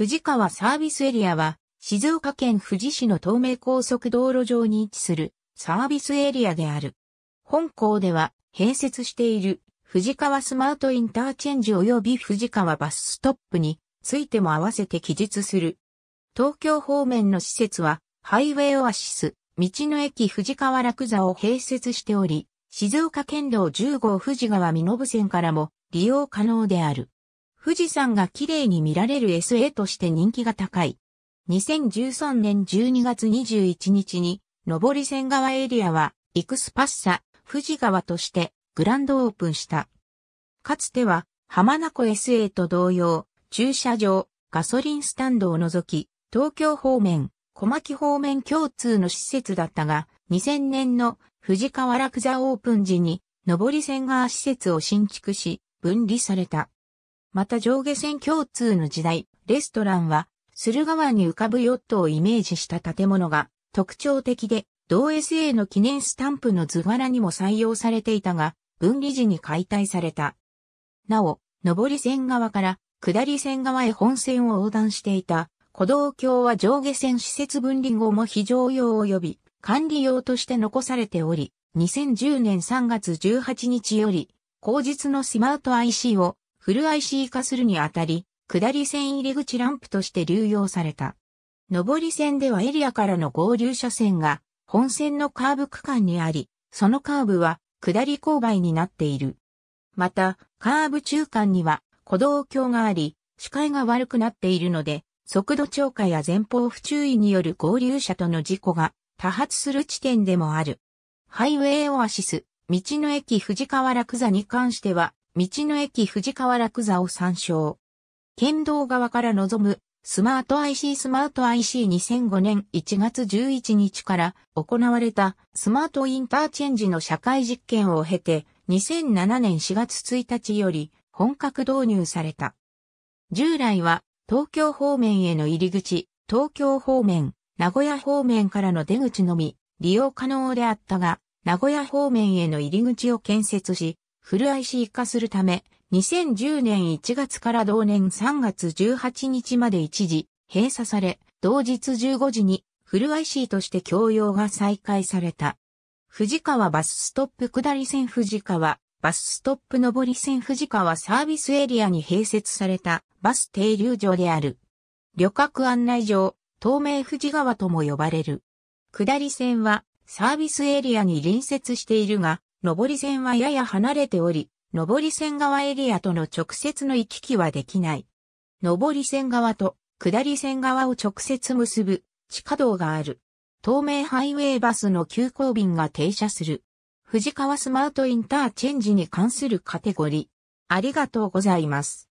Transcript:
富士川サービスエリアは、静岡県富士市の東名高速道路上に位置するサービスエリアである。本校では併設している富士川スマートインターチェンジ及び富士川バスストップについても合わせて記述する。東京方面の施設はハイウェイオアシス、道の駅富士川楽座を併設しており、静岡県道10号富士川身延線からも利用可能である。富士山が綺麗に見られる SA として人気が高い。2013年12月21日に、上り線側エリアは、イクスパッサ、富士川としてグランドオープンした。かつては、浜名湖 SA と同様、駐車場、ガソリンスタンドを除き、東京方面、小牧方面共通の施設だったが、2000年の富士川楽座オープン時に、上り線側施設を新築し、分離された。また上下線共通の時代、レストランは、駿河湾に浮かぶヨットをイメージした建物が特徴的で、同 SA の記念スタンプの図柄にも採用されていたが、分離時に解体された。なお、上り線側から下り線側へ本線を横断していた、古道橋は上下線施設分離後も非常用及び管理用として残されており、2010年3月18日より、後日のスマート IC をフル IC 化するにあたり、下り線入り口ランプとして流用された。上り線ではエリアからの合流車線が本線のカーブ区間にあり、そのカーブは下り勾配になっている。また、カーブ中間には歩道橋があり、視界が悪くなっているので、速度超過や前方不注意による合流車との事故が多発する地点でもある。ハイウェイオアシス、道の駅藤川楽座に関しては、道の駅藤川楽座を参照。県道側から望むスマート IC スマート IC2005 年1月11日から行われたスマートインターチェンジの社会実験を経て2007年4月1日より本格導入された。従来は東京方面への入り口、東京方面、名古屋方面からの出口のみ利用可能であったが、名古屋方面への入り口を建設し、フル IC 化するため、2010年1月から同年3月18日まで一時閉鎖され、同日15時にフル IC として供用が再開された。藤川バスストップ下り線藤川、バスストップ上り線藤川サービスエリアに併設されたバス停留所である。旅客案内所、東名藤川とも呼ばれる。下り線はサービスエリアに隣接しているが、上り線はやや離れており、上り線側エリアとの直接の行き来はできない。上り線側と下り線側を直接結ぶ地下道がある。東名ハイウェイバスの急行便が停車する。藤川スマートインターチェンジに関するカテゴリー。ありがとうございます。